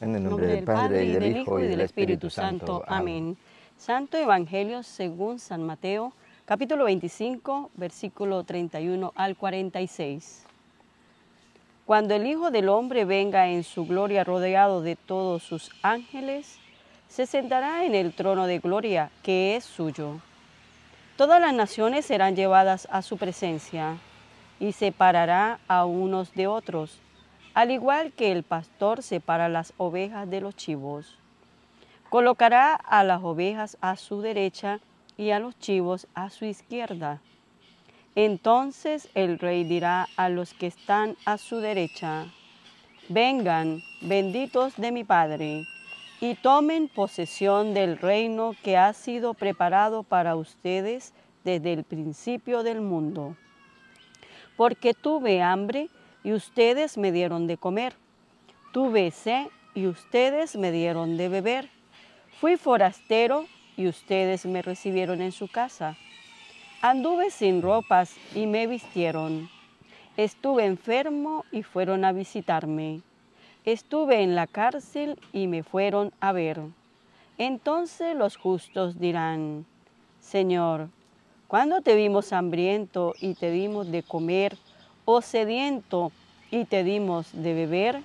En el nombre, del, Padre, y del Hijo, y del Espíritu Santo. Amén. Santo Evangelio según San Mateo, capítulo 25, versículo 31 al 46. Cuando el Hijo del Hombre venga en su gloria rodeado de todos sus ángeles, se sentará en el trono de gloria que es suyo. Todas las naciones serán llevadas a su presencia y separará a unos de otros al igual que el pastor separa las ovejas de los chivos, colocará a las ovejas a su derecha y a los chivos a su izquierda. Entonces el rey dirá a los que están a su derecha, vengan, benditos de mi Padre, y tomen posesión del reino que ha sido preparado para ustedes desde el principio del mundo. Porque tuve hambre y ustedes me dieron de comer. Tuve sed y ustedes me dieron de beber. Fui forastero y ustedes me recibieron en su casa. Anduve sin ropas y me vistieron. Estuve enfermo y fueron a visitarme. Estuve en la cárcel y me fueron a ver. Entonces los justos dirán, Señor, cuando te vimos hambriento y te dimos de comer? o sediento y te dimos de beber?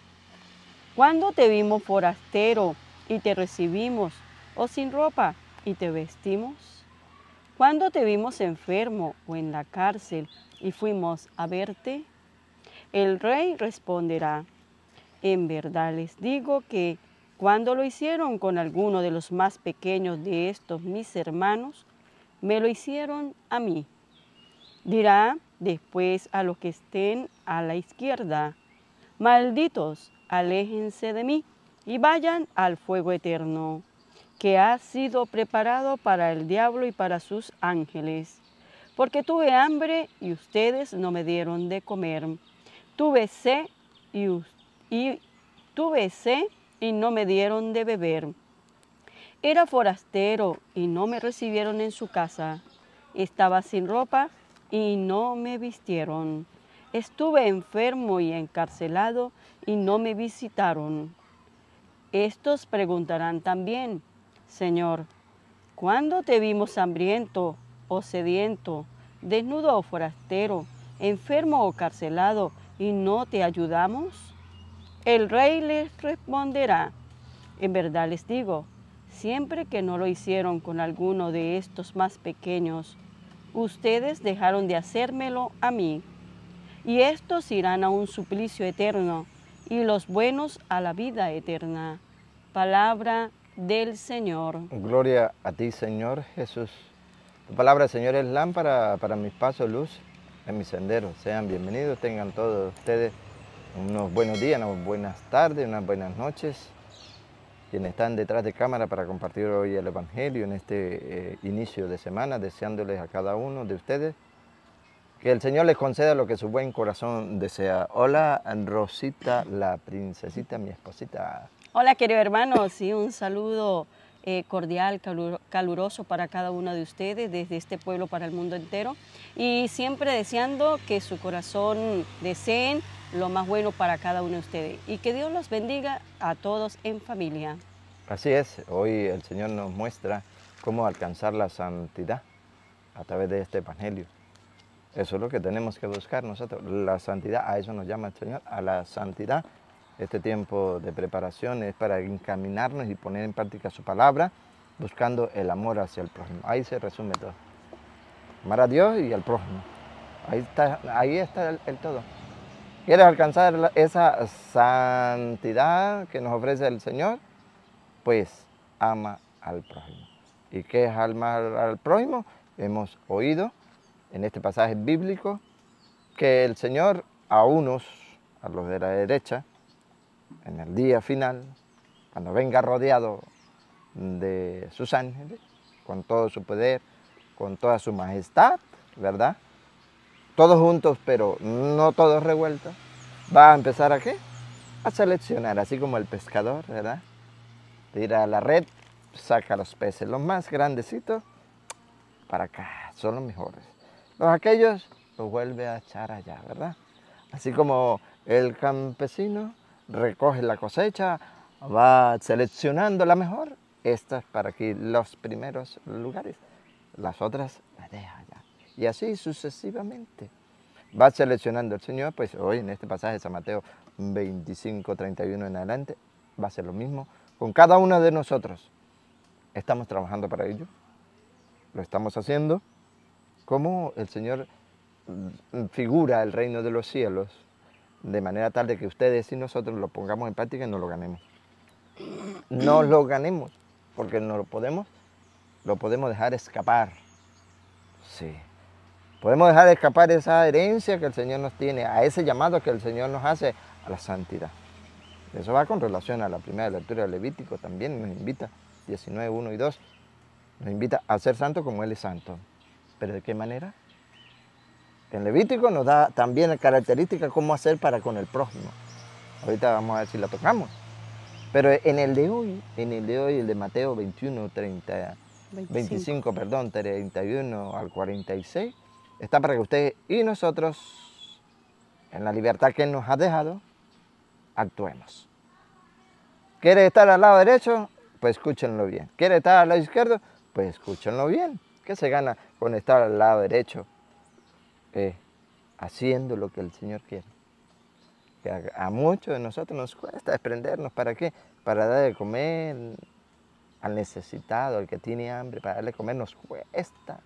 ¿Cuándo te vimos forastero y te recibimos, o sin ropa y te vestimos? ¿Cuándo te vimos enfermo o en la cárcel y fuimos a verte? El rey responderá, en verdad les digo que cuando lo hicieron con alguno de los más pequeños de estos mis hermanos, me lo hicieron a mí. Dirá después a los que estén a la izquierda. Malditos, aléjense de mí y vayan al fuego eterno, que ha sido preparado para el diablo y para sus ángeles. Porque tuve hambre y ustedes no me dieron de comer. Tuve sed y, y no me dieron de beber. Era forastero y no me recibieron en su casa. Estaba sin ropa y no me vistieron. Estuve enfermo y encarcelado y no me visitaron. Estos preguntarán también, Señor, ¿cuándo te vimos hambriento o sediento, desnudo o forastero, enfermo o carcelado y no te ayudamos? El rey les responderá, en verdad les digo, siempre que no lo hicieron con alguno de estos más pequeños, ustedes dejaron de hacérmelo a mí. Y estos irán a un suplicio eterno, y los buenos a la vida eterna. Palabra del Señor. Gloria a ti, Señor Jesús. Tu palabra, Señor, es lámpara para mis pasos, luz en mi sendero. Sean bienvenidos, tengan todos ustedes unos buenos días, unas buenas tardes, unas buenas noches quienes están detrás de cámara para compartir hoy el Evangelio en este eh, inicio de semana, deseándoles a cada uno de ustedes que el Señor les conceda lo que su buen corazón desea. Hola Rosita, la princesita, mi esposita. Hola queridos hermanos y un saludo eh, cordial, caluroso para cada uno de ustedes, desde este pueblo para el mundo entero. Y siempre deseando que su corazón deseen lo más bueno para cada uno de ustedes. Y que Dios los bendiga a todos en familia. Así es, hoy el Señor nos muestra cómo alcanzar la santidad a través de este Evangelio. Eso es lo que tenemos que buscar nosotros, la santidad, a eso nos llama el Señor, a la santidad. Este tiempo de preparación es para encaminarnos y poner en práctica su palabra, buscando el amor hacia el prójimo. Ahí se resume todo. Amar a Dios y al prójimo. Ahí está, ahí está el todo. ¿Quieres alcanzar esa santidad que nos ofrece el Señor? Pues ama al prójimo. ¿Y qué es amar al prójimo? Hemos oído en este pasaje bíblico que el Señor a unos, a los de la derecha, en el día final, cuando venga rodeado de sus ángeles, con todo su poder, con toda su majestad, ¿verdad? todos juntos, pero no todos revueltos, va a empezar a qué? A seleccionar, así como el pescador, ¿verdad? Tira la red, saca los peces, los más grandecitos, para acá, son los mejores. Los aquellos los vuelve a echar allá, ¿verdad? Así como el campesino recoge la cosecha, va seleccionando la mejor, estas para aquí los primeros lugares, las otras las deja y así sucesivamente. Va seleccionando el Señor, pues hoy en este pasaje de San Mateo 25, 31 en adelante, va a ser lo mismo con cada uno de nosotros. Estamos trabajando para ello, lo estamos haciendo, como el Señor mm, figura el reino de los cielos, de manera tal de que ustedes y nosotros lo pongamos en práctica y no lo ganemos. No lo ganemos, porque no lo podemos, lo podemos dejar escapar. Sí. Podemos dejar escapar esa herencia que el Señor nos tiene, a ese llamado que el Señor nos hace a la santidad. Eso va con relación a la primera lectura de Levítico, también nos invita, 19, 1 y 2, nos invita a ser santos como Él es santo. ¿Pero de qué manera? En Levítico nos da también características cómo hacer para con el prójimo. Ahorita vamos a ver si la tocamos. Pero en el de hoy, en el de hoy, el de Mateo 21, 30, 25 perdón, 31 al 46, está para que usted y nosotros, en la libertad que nos ha dejado, actuemos. ¿Quiere estar al lado derecho? Pues escúchenlo bien. ¿Quiere estar al lado izquierdo? Pues escúchenlo bien. ¿Qué se gana con estar al lado derecho? Eh, haciendo lo que el Señor quiere. a, muchos de nosotros nos cuesta desprendernos. ¿Para qué? Para dar de comer al necesitado, al que tiene hambre, para darle comer nos cuesta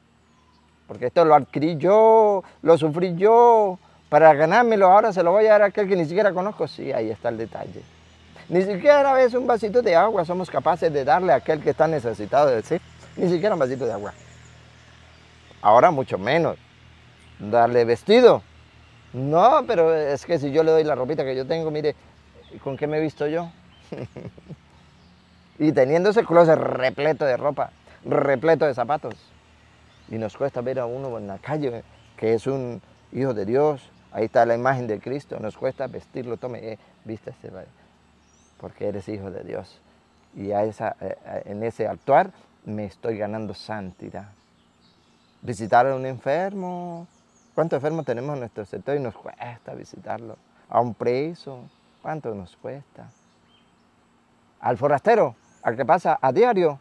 porque esto lo adquirí yo, lo sufrí yo, para ganármelo ahora se lo voy a dar a aquel que ni siquiera conozco. Sí, ahí está el detalle. Ni siquiera a veces un vasito de agua somos capaces de darle a aquel que está necesitado de decir Ni siquiera un vasito de agua. Ahora mucho menos. Darle vestido. No, pero es que si yo le doy la ropita que yo tengo, mire, ¿con qué me he visto yo? y teniendo ese closet repleto de ropa, repleto de zapatos y nos cuesta ver a uno en la calle que es un hijo de Dios, ahí está la imagen de Cristo, nos cuesta vestirlo, tome, eh, vístase, porque eres hijo de Dios. Y a esa, eh, eh, en ese actuar me estoy ganando santidad. Visitar a un enfermo, ¿cuántos enfermos tenemos en nuestro sector y nos cuesta visitarlo? A un preso, ¿cuánto nos cuesta? Al forastero, ¿a qué pasa a diario,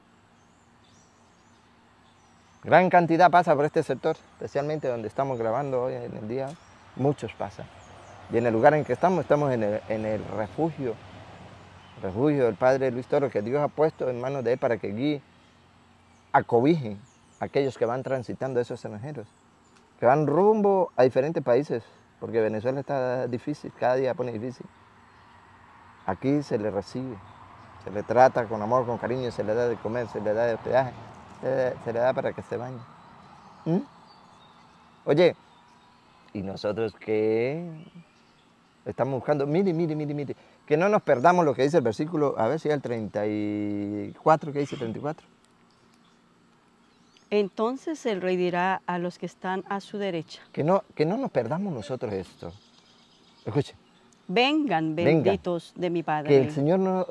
Gran cantidad pasa por este sector, especialmente donde estamos grabando hoy en el día. Muchos pasan. Y en el lugar en que estamos, estamos en el, el refugio, refugio del Padre Luis Toro, que Dios ha puesto en manos de él para que guíe, acobije a aquellos que van transitando esos extranjeros, que van rumbo a diferentes países, porque Venezuela está difícil, cada día pone difícil. Aquí se le recibe, se le trata con amor, con cariño, se le da de comer, se le da de hospedaje, se, le da para que se bañe. ¿Mm? Oye, ¿y nosotros qué? Estamos buscando, mire, mire, mire, mire, que no nos perdamos lo que dice el versículo, a ver si es el 34, ¿qué dice el 34? Entonces el rey dirá a los que están a su derecha. Que no, que no nos perdamos nosotros esto. Escuche. Vengan benditos de mi Padre. Que el Señor no,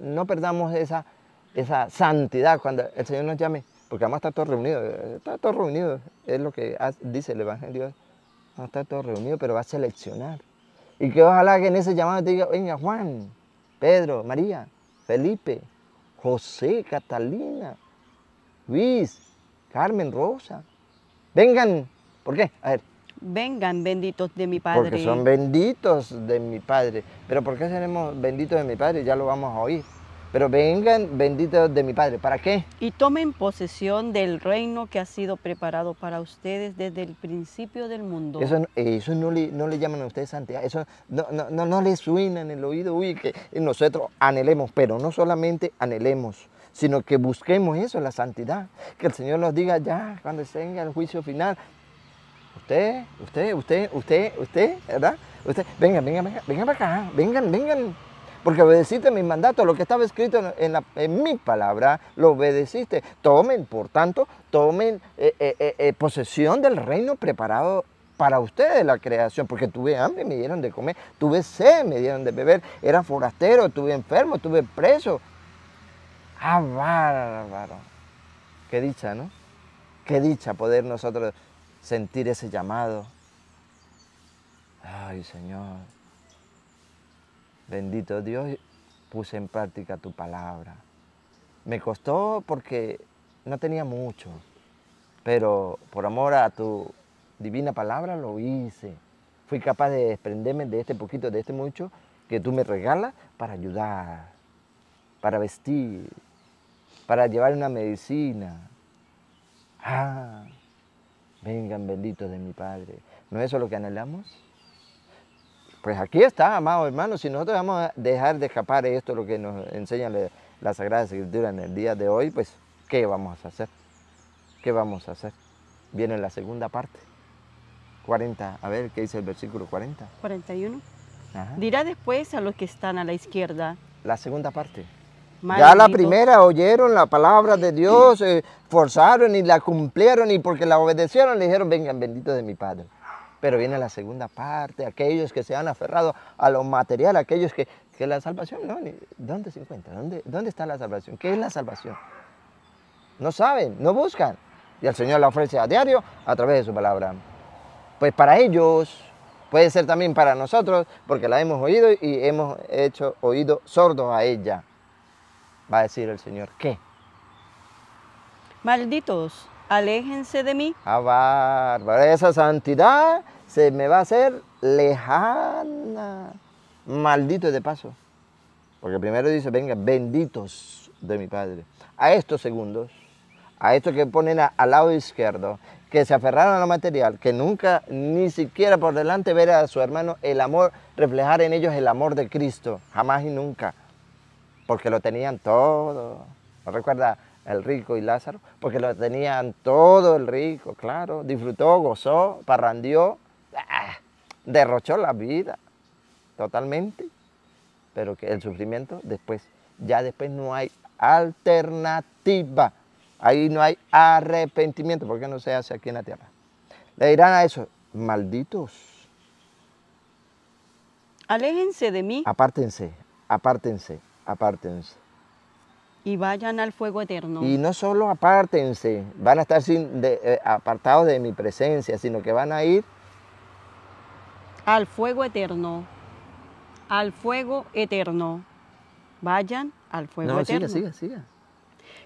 no perdamos esa esa santidad cuando el Señor nos llame, porque vamos a estar todos reunidos, eh, está todos reunidos, es lo que dice el Evangelio, vamos a estar todos reunidos, pero va a seleccionar. Y que ojalá que en ese llamado te diga, venga Juan, Pedro, María, Felipe, José, Catalina, Luis, Carmen, Rosa, vengan, ¿por qué? A ver. Vengan benditos de mi Padre. Porque son benditos de mi Padre. Pero ¿por qué seremos benditos de mi Padre? Ya lo vamos a oír. Pero vengan benditos de mi Padre. ¿Para qué? Y tomen posesión del reino que ha sido preparado para ustedes desde el principio del mundo. Eso, no, eh, le, llaman a ustedes santidad. Eso no, no, no, les suena en el oído. Uy, que nosotros anhelemos, pero no solamente anhelemos sino que busquemos eso, la santidad. Que el Señor nos diga ya, cuando tenga el juicio final, usted, usted, usted, usted, usted, ¿verdad? Usted, venga, venga, venga para acá, vengan, vengan, porque obedeciste mis mandatos, lo que estaba escrito en, mi palabra, lo obedeciste. Tomen, por tanto, tomen eh, eh, eh, posesión del reino preparado para ustedes la creación, porque tuve hambre, me dieron de comer, tuve sed, me dieron de beber, era forastero, tuve enfermo, tuve preso. Ah, bárbaro. Qué dicha, ¿no? Qué dicha poder nosotros sentir ese llamado. Ay, Señor. Bendito Dios, puse en práctica tu palabra. Me costó porque no tenía mucho, pero por amor a tu divina palabra lo hice. Fui capaz de desprenderme de este poquito, de este mucho que tú me regalas para ayudar, para vestir, para llevar una medicina. Ah, vengan benditos de mi Padre. ¿No es eso lo que anhelamos? pues aquí está, amados hermanos, si nosotros vamos a dejar de escapar esto, lo que nos enseña la, Sagrada Escritura en el día de hoy, pues, ¿qué vamos a hacer? ¿Qué vamos a hacer? Viene la segunda parte. 40, a ver, ¿qué dice el versículo 40? 41. Dirá después a los que están a la izquierda. La segunda parte. Ya la primera oyeron la palabra de Dios, eh, forzaron y la cumplieron y porque la obedecieron le dijeron, vengan benditos de mi Padre. Pero viene la segunda parte, aquellos que se han aferrado a lo material, aquellos que, la salvación, no, ¿dónde se encuentra? ¿Dónde, ¿Dónde está la salvación? ¿Qué es la salvación? No saben, no buscan. Y el Señor la ofrece a diario a través de su palabra. Pues para ellos, puede ser también para nosotros, porque la hemos oído y hemos hecho oído sordos a ella. Va a decir el Señor, ¿qué? Malditos aléjense de mí. Ah, esa santidad se me va a hacer lejana. Maldito de paso. Porque primero dice, venga, benditos de mi Padre. A estos segundos, a estos que ponen al lado izquierdo, que se aferraron a lo material, que nunca ni siquiera por delante ver a su hermano el amor, reflejar en ellos el amor de Cristo, jamás y nunca, porque lo tenían todo. ¿No recuerda el rico y Lázaro, porque lo tenían todo el rico, claro, disfrutó, gozó, parrandió, ah, derrochó la vida totalmente, pero que el sufrimiento después, ya después no hay alternativa, ahí no hay arrepentimiento, porque no se hace aquí en la tierra. Le dirán a eso, malditos. Aléjense de mí. Apártense, apártense, apártense y vayan al fuego eterno. Y no solo apártense, van a estar sin eh, apartados de mi presencia, sino que van a ir al fuego eterno, al fuego eterno. Vayan al fuego no, eterno. Siga, siga, siga.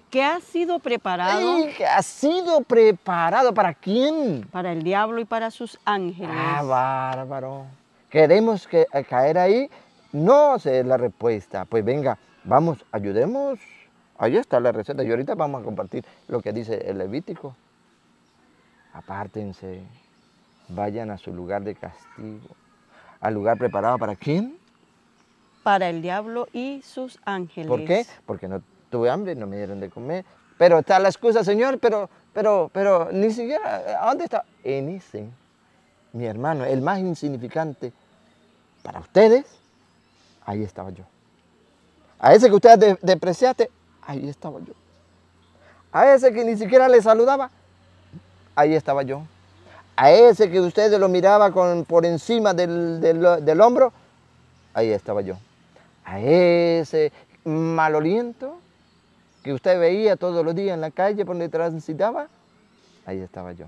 ¿Qué ha sido preparado? ¿Qué ha sido preparado para quién? Para el diablo y para sus ángeles. Ah, bárbaro. ¿Queremos que, eh, caer ahí? No sé la respuesta. Pues venga, vamos, ayudemos Ahí está la receta. Y ahorita vamos a compartir lo que dice el Levítico. Apártense, vayan a su lugar de castigo, al lugar preparado para quién? Para el diablo y sus ángeles. ¿Por qué? Porque no tuve hambre, no me dieron de comer. Pero está la excusa, Señor, pero, pero, pero, ni siquiera, ¿a dónde está? En ese, mi hermano, el más insignificante para ustedes, ahí estaba yo. A ese que ustedes depreciaste, ahí estaba yo. A ese que ni siquiera le saludaba, ahí estaba yo. A ese que ustedes lo miraba con, por encima del, hombro, ahí estaba yo. A ese maloliento que usted veía todos los días en la calle por donde transitaba, ahí estaba yo.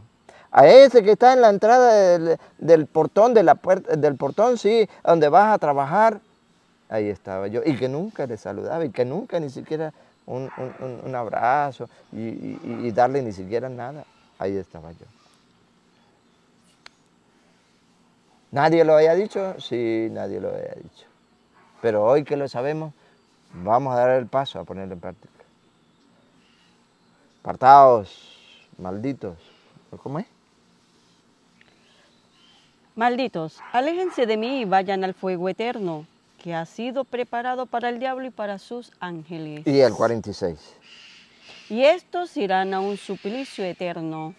A ese que está en la entrada del, del portón, de la puerta, del portón, sí, donde vas a trabajar, ahí estaba yo. Y que nunca le saludaba y que nunca ni siquiera un, abrazo y, darle ni siquiera nada. Ahí estaba yo. Nadie lo había dicho, sí, nadie lo había dicho. Pero hoy que lo sabemos, vamos a dar el paso a ponerlo en práctica. Apartaos, malditos. ¿Cómo es? Malditos, aléjense de mí y vayan al fuego eterno, que ha sido preparado para el diablo y para sus ángeles. Y el 46. Y estos irán a un suplicio eterno,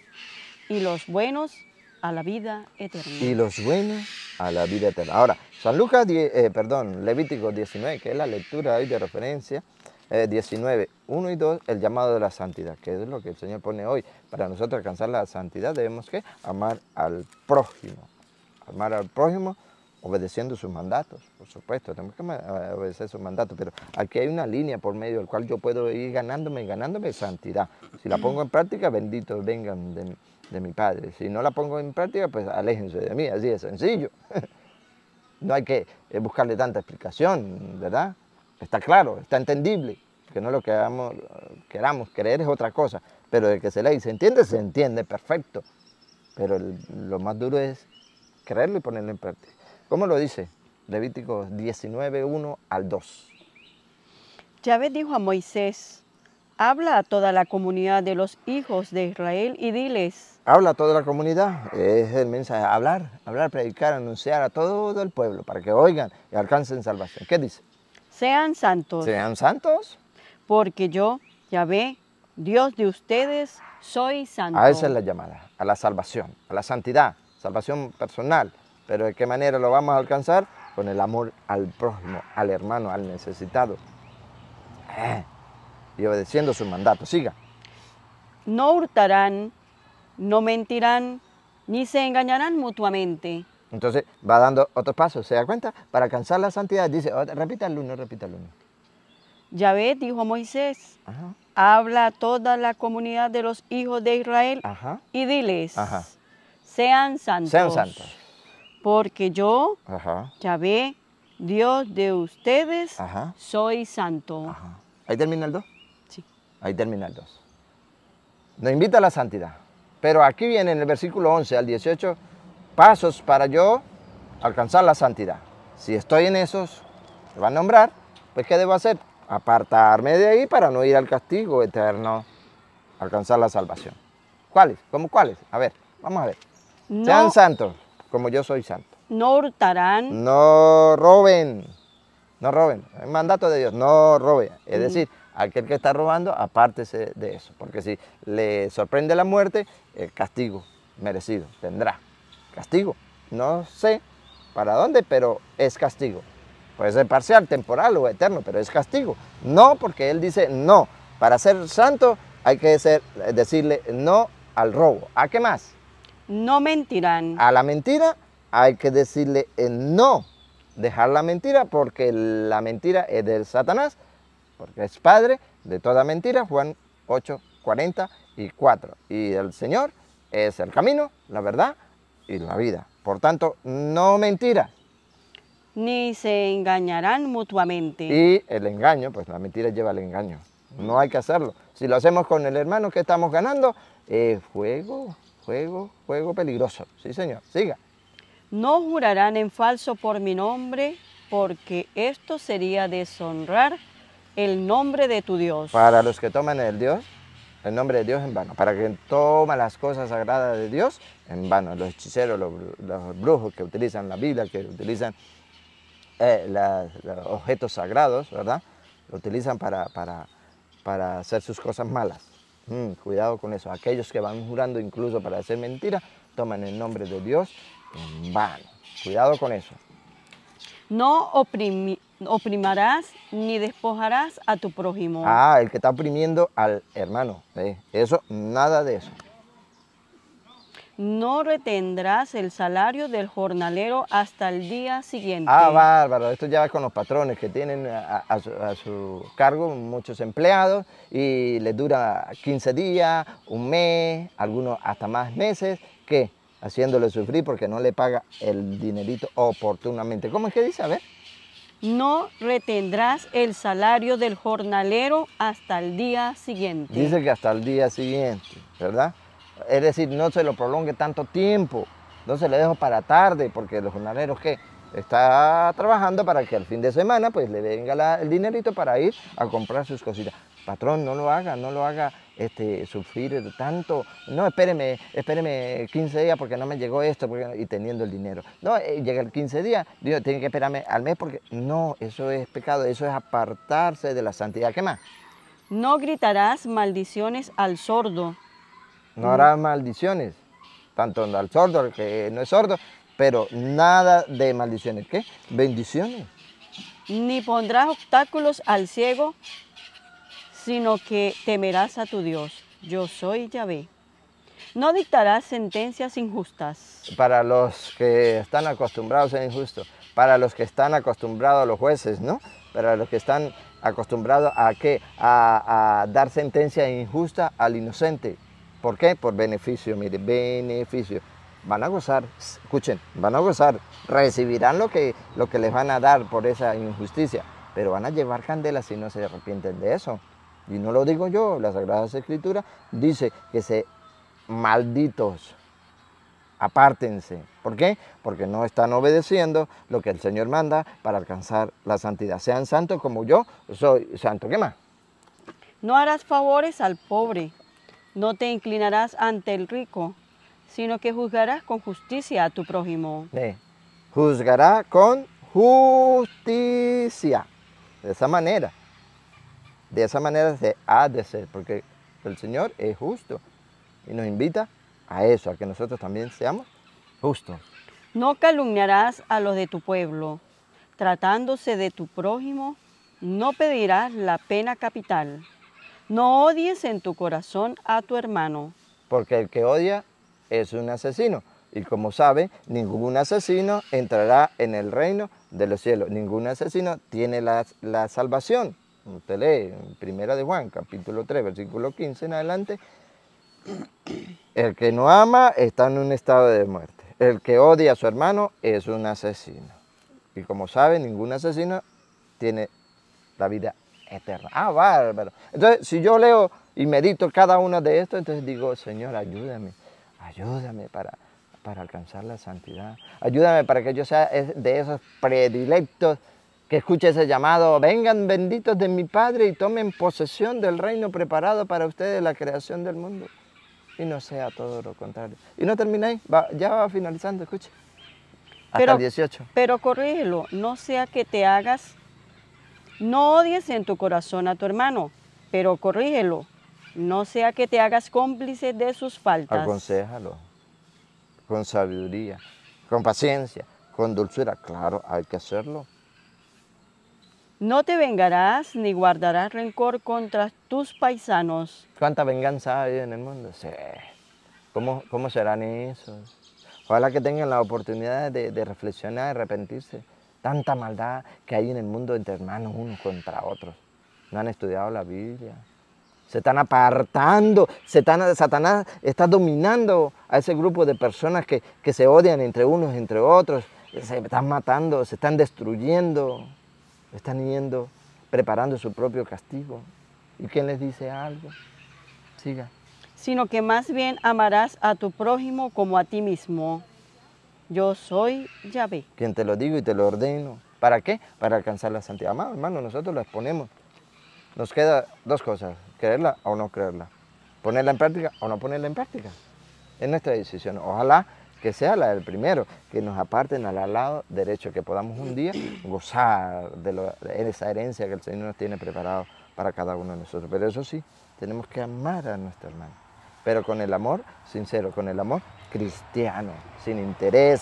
y los buenos a la vida eterna. Y los buenos a la vida eterna. Ahora, San Lucas, eh, perdón, Levítico 19, que es la lectura hoy de referencia, 19, eh, 1 y 2, el llamado de la santidad, que es lo que el Señor pone hoy. Para nosotros alcanzar la santidad debemos que amar al prójimo. Amar al prójimo obedeciendo sus mandatos, por supuesto, tenemos que obedecer sus mandatos, pero aquí hay una línea por medio del cual yo puedo ir ganándome y ganándome santidad. Si la pongo en práctica, benditos vengan de, mi Padre. Si no la pongo en práctica, pues aléjense de mí, así de sencillo. No hay que eh, buscarle tanta explicación, ¿verdad? Está claro, está entendible, que no lo queramos, queramos creer es otra cosa, pero de que se lee y se entiende, se entiende, perfecto. Pero lo más duro es creerlo y ponerlo en práctica. ¿Cómo lo dice? Levítico 19, 1 al 2. Yahvé dijo a Moisés, habla a toda la comunidad de los hijos de Israel y diles. Habla a toda la comunidad, es el mensaje, hablar, hablar, predicar, anunciar a todo el pueblo para que oigan y alcancen salvación. ¿Qué dice? Sean santos. Sean santos. Porque yo, Yahvé, Dios de ustedes, soy santo. A esa es la llamada, a la salvación, a la santidad, salvación personal, pero ¿de qué manera lo vamos a alcanzar? Con el amor al prójimo, al hermano, al necesitado. Eh, y obedeciendo su mandato. Siga. No hurtarán, no mentirán, ni se engañarán mutuamente. Entonces va dando otros pasos, ¿se da cuenta? Para alcanzar la santidad, dice, oh, repita el uno, repita el uno. Yahvé dijo Moisés, habla a toda la comunidad de los hijos de Israel y diles, sean santos. Sean santos porque yo, Ajá. Yahvé, Dios de ustedes, soy santo. ¿Ahí termina el 2? Sí. Ahí termina el 2. Nos invita a la santidad. Pero aquí viene en el versículo 11 al 18, pasos para yo alcanzar la santidad. Si estoy en esos, te van a nombrar, pues ¿qué debo hacer? Apartarme de ahí para no ir al castigo eterno, alcanzar la salvación. ¿Cuáles? ¿Cómo cuáles? A ver, vamos a ver. Sean santos como yo soy santo. No hurtarán. No roben. No roben. Es mandato de Dios. No roben. Es decir, aquel que está robando, apártese de eso. Porque si le sorprende la muerte, el castigo merecido tendrá. Castigo. No sé para dónde, pero es castigo. Puede ser parcial, temporal o eterno, pero es castigo. No, porque Él dice no. Para ser santo hay que decirle no al robo. ¿A qué más? no mentirán. A la mentira hay que decirle el no, dejar la mentira porque la mentira es del Satanás, porque es padre de toda mentira, Juan 8, 44. Y el Señor es el camino, la verdad y la vida. Por tanto, no mentiras. Ni se engañarán mutuamente. Y el engaño, pues la mentira lleva al engaño. No hay que hacerlo. Si lo hacemos con el hermano que estamos ganando, es juego. Juego, juego peligroso. Sí, señor. Siga. No jurarán en falso por mi nombre, porque esto sería deshonrar el nombre de tu Dios. Para los que toman el Dios, el nombre de Dios en vano. Para quien toma las cosas sagradas de Dios en vano. Los hechiceros, los, brujos que utilizan la Biblia, que utilizan eh, los objetos sagrados, ¿verdad? Lo utilizan para, para, para hacer sus cosas malas. Mm, cuidado con eso. Aquellos que van jurando incluso para hacer mentira, toman el nombre de Dios en vano. Cuidado con eso. No oprimirás ni despojarás a tu prójimo. Ah, el que está oprimiendo al hermano. Eso, nada de eso no retendrás el salario del jornalero hasta el día siguiente. Ah, bárbaro, esto ya va con los patrones que tienen a, su, cargo muchos empleados y les dura 15 días, un mes, algunos hasta más meses, que haciéndole sufrir porque no le paga el dinerito oportunamente. ¿Cómo es que dice? A ver. No retendrás el salario del jornalero hasta el día siguiente. Dice que hasta el día siguiente, ¿verdad? Es decir, no se lo prolongue tanto tiempo. No se le dejo para tarde, porque los jornaleros que está trabajando para que al fin de semana pues le venga el dinerito para ir a comprar sus cositas. Patrón, no lo haga, no lo haga este, sufrir tanto. No, espéreme, espéreme 15 días porque no me llegó esto porque, y teniendo el dinero. No, eh, llega el 15 días, digo, tiene que esperarme al mes porque no, eso es pecado, eso es apartarse de la santidad. ¿Qué más? No gritarás maldiciones al sordo, no hará maldiciones, tanto al sordo, que no es sordo, pero nada de maldiciones, ¿qué? Bendiciones. Ni pondrás obstáculos al ciego, sino que temerás a tu Dios. Yo soy Yahvé. No dictarás sentencias injustas. Para los que están acostumbrados a ser injustos, para los que están acostumbrados a los jueces, ¿no? Para los que están acostumbrados a que a dar sentencia injusta al inocente. ¿Por qué? Por beneficio, mire, beneficio. Van a gozar, escuchen, van a gozar, recibirán lo que, lo que les van a dar por esa injusticia, pero van a llevar candelas si no se arrepienten de eso. Y no lo digo yo, la Sagrada Escritura dice que se malditos, apártense. ¿Por qué? Porque no están obedeciendo lo que el Señor manda para alcanzar la santidad. Sean santos como yo soy santo. ¿Qué más? No harás favores al pobre no te inclinarás ante el rico, sino que juzgarás con justicia a tu prójimo. Sí. Juzgará con justicia. De esa manera. De esa manera se ha de ser, porque el Señor es justo y nos invita a eso, a que nosotros también seamos justos. No calumniarás a los de tu pueblo. Tratándose de tu prójimo, no pedirás la pena capital. No odies en tu corazón a tu hermano. Porque el que odia es un asesino. Y como sabe, ningún asesino entrará en el reino de los cielos. Ningún asesino tiene la, salvación. Usted lee en Primera de Juan, capítulo 3, versículo 15 en adelante. El que no ama está en un estado de muerte. El que odia a su hermano es un asesino. Y como sabe, ningún asesino tiene la vida eterna. Ah, bárbaro. Entonces, si yo leo y medito cada uno de estos entonces digo, Señor, ayúdame, ayúdame para, para alcanzar la santidad. Ayúdame para que yo sea de esos predilectos que escuche ese llamado, vengan benditos de mi Padre y tomen posesión del reino preparado para ustedes la creación del mundo. Y no sea todo lo contrario. Y no va, ya va finalizando, escuche. Hasta 18. Pero corrígelo, no sea que te hagas no odies en tu corazón a tu hermano, pero corrígelo, no sea que te hagas cómplice de sus faltas. Aconsejalo con sabiduría, con paciencia, con dulzura. Claro, hay que hacerlo. No te vengarás ni guardarás rencor contra tus paisanos. ¿Cuánta venganza hay en el mundo? Sí. ¿Cómo, serán esos? Ojalá que tengan la oportunidad de, de y arrepentirse tanta maldad que hay en el mundo entre hermanos unos contra otros. No han estudiado la Biblia. Se están apartando, se están, Satanás está dominando a ese grupo de personas que, se odian entre unos, entre otros, se están matando, se están destruyendo, están yendo, preparando su propio castigo. ¿Y quién les dice algo? Siga. Sino que más bien amarás a tu prójimo como a ti mismo. Yo soy Yahvé. Quien te lo digo y te lo ordeno. ¿Para qué? Para alcanzar la santidad. Amado hermano, nosotros la exponemos. Nos queda dos cosas, creerla o no creerla. Ponerla en práctica o no ponerla en práctica. Es nuestra decisión. Ojalá que sea la del primero, que nos aparten al lado derecho, que podamos un día gozar de, de esa herencia que el Señor nos tiene preparado para cada uno de nosotros. Pero eso sí, tenemos que amar a nuestro hermano. Pero con el amor sincero, con el amor cristiano, sin interés,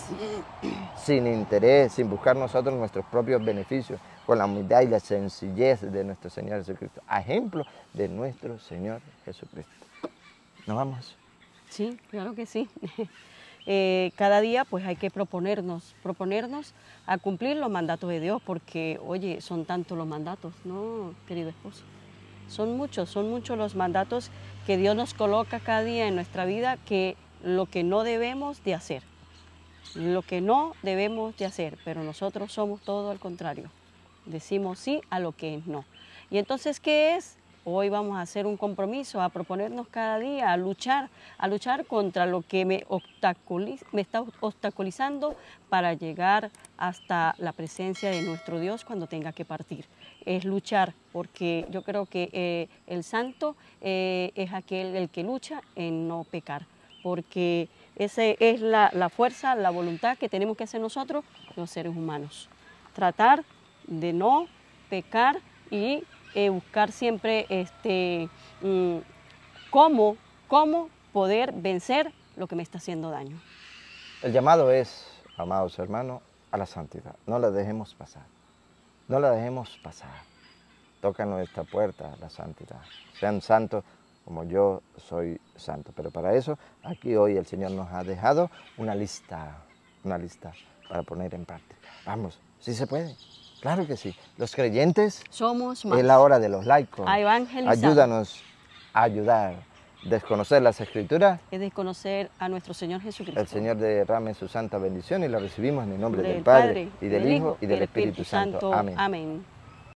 sin interés, sin buscar nosotros nuestros propios beneficios, con la humildad y la sencillez de nuestro Señor Jesucristo, ejemplo de nuestro Señor Jesucristo. ¿No vamos? Sí, claro que sí. Eh, cada día pues hay que proponernos, proponernos a cumplir los mandatos de Dios, porque oye, son tantos los mandatos, ¿no, querido esposo? Son muchos, son muchos los mandatos que Dios nos coloca cada día en nuestra vida que lo que no debemos de hacer, lo que no debemos de hacer, pero nosotros somos todo al contrario. Decimos sí a lo que es no. ¿Y entonces qué es? Hoy vamos a hacer un compromiso, a proponernos cada día, a luchar, a luchar contra lo que me, obstaculiza, me está obstaculizando para llegar hasta la presencia de nuestro Dios cuando tenga que partir. Es luchar, porque yo creo que eh, el santo eh, es aquel el que lucha en no pecar porque esa es la, fuerza, la voluntad que tenemos que hacer nosotros, los seres humanos. Tratar de no pecar y eh, buscar siempre este, mm, cómo, poder vencer lo que me está haciendo daño. El llamado es, amados hermanos, a la santidad. No la dejemos pasar. No la dejemos pasar. Tócanos esta puerta la santidad. Sean santos como yo soy santo. Pero para eso, aquí hoy el Señor nos ha dejado una lista, una lista para poner en parte. Vamos, si se puede. Claro que sí. Los creyentes somos más. Es la hora de los laicos. Ayúdanos a ayudar. Desconocer las escrituras. Es desconocer a nuestro Señor Jesucristo. El Señor derrame su santa bendición y la recibimos en el nombre del, Padre, y del, Hijo y del Espíritu, Santo. Amén.